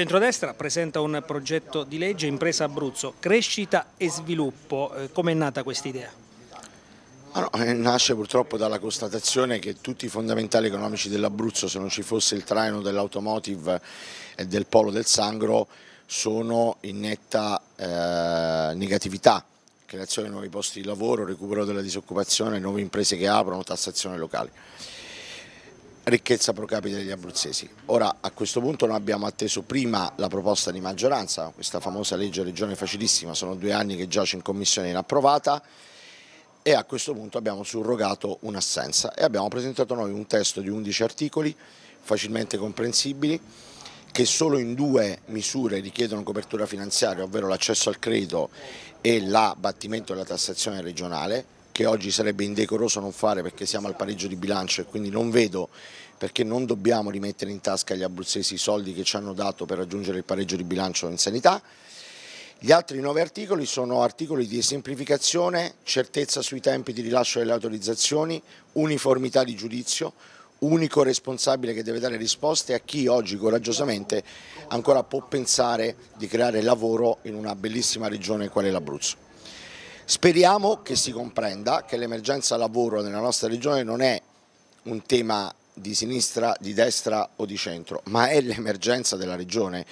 Centrodestra presenta un progetto di legge Impresa Abruzzo, crescita e sviluppo. Eh, come è nata questa idea? Ah, eh, nasce purtroppo dalla constatazione che tutti i fondamentali economici dell'Abruzzo, se non ci fosse il traino dell'automotive e del polo del Sangro, sono in netta eh, negatività creazione di nuovi posti di lavoro, recupero della disoccupazione, nuove imprese che aprono, tassazione locale ricchezza pro capite degli abruzzesi. Ora a questo punto noi abbiamo atteso prima la proposta di maggioranza, questa famosa legge regione facilissima, sono due anni che giace in commissione inapprovata e a questo punto abbiamo surrogato un'assenza e abbiamo presentato noi un testo di 11 articoli facilmente comprensibili che solo in due misure richiedono copertura finanziaria, ovvero l'accesso al credito e l'abbattimento della tassazione regionale, che oggi sarebbe indecoroso non fare perché siamo al pareggio di bilancio e quindi non vedo perché non dobbiamo rimettere in tasca agli abruzzesi i soldi che ci hanno dato per raggiungere il pareggio di bilancio in sanità. Gli altri nove articoli sono articoli di semplificazione, certezza sui tempi di rilascio delle autorizzazioni, uniformità di giudizio, unico responsabile che deve dare risposte a chi oggi coraggiosamente ancora può pensare di creare lavoro in una bellissima regione quale l'Abruzzo. Speriamo che si comprenda che l'emergenza lavoro nella nostra regione non è un tema di sinistra, di destra o di centro, ma è l'emergenza della regione